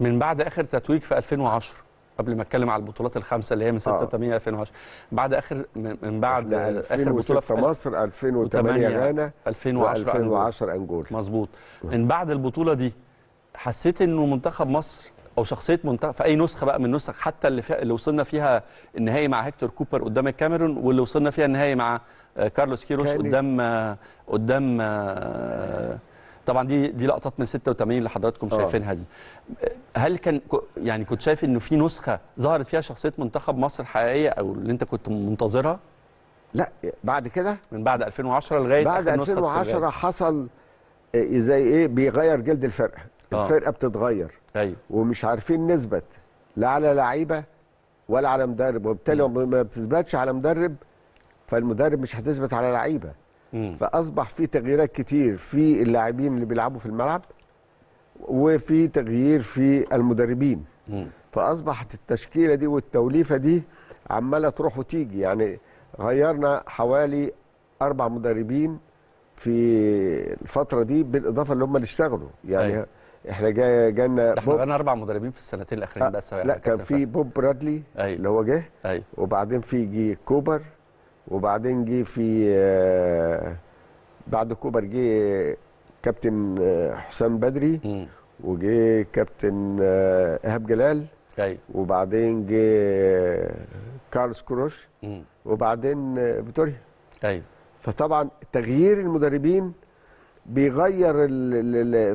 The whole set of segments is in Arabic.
من بعد اخر تتويج في 2010 قبل ما اتكلم على البطولات الخمسه اللي هي من 6 آه. 8 2010 بعد اخر من بعد اخر بطوله في مصر 2008 غانا 2010 2010 انجول مظبوط من بعد البطوله دي حسيت انه منتخب مصر او شخصيه منتخب في اي نسخه بقى من النسخ حتى اللي في اللي وصلنا فيها النهائي مع هيكتور كوبر قدام الكاميرون واللي وصلنا فيها النهائي مع آه، كارلوس كيروش قدام آه، قدام آه، طبعا دي دي لقطات من 86 اللي حضراتكم آه. شايفينها دي هل كان يعني كنت شايف انه في نسخه ظهرت فيها شخصيه منتخب مصر الحقيقيه او اللي انت كنت منتظرها لا بعد كده من بعد 2010 لغايه بعد 2010 حصل آه، زي ايه بيغير جلد الفرقه آه. الفرقه بتتغير ايوه ومش عارفين نثبت لا على لعيبه ولا على مدرب وبالتالي ما بتثبتش على مدرب فالمدرب مش هتثبت على لعيبه فاصبح في تغييرات كتير في اللاعبين اللي بيلعبوا في الملعب وفي تغيير في المدربين فاصبحت التشكيله دي والتوليفه دي عماله تروح وتيجي يعني غيرنا حوالي اربع مدربين في الفتره دي بالاضافه اللي هم اللي اشتغلوا يعني أيه. احنا جاي جالنا احنا بقالنا اربع مدربين في السنتين الاخرين أه بس لا كان في بوب برادلي أيه. اللي هو جه أيه. وبعدين في جي كوبر وبعدين جه في آه، بعد كوبر جه كابتن آه، حسام بدري وجه كابتن آه، ايهاب جلال ايوه وبعدين جه كارلس كروش وبعدين فيتوريا ايوه فطبعا تغيير المدربين بيغير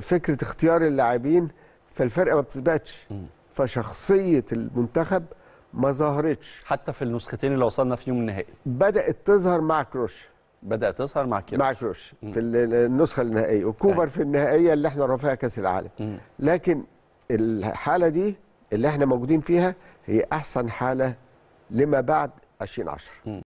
فكره اختيار اللاعبين فالفرقه ما بتثبتش فشخصيه المنتخب ما ظهرتش حتى في النسختين اللي وصلنا فيهم النهائي بدات تظهر مع كروش بدات تظهر مع كروش مع كروش في النسخه النهائيه وكوبر في النهائيه اللي احنا رفعها كاس العالم مم. لكن الحاله دي اللي احنا موجودين فيها هي احسن حاله لما بعد 2010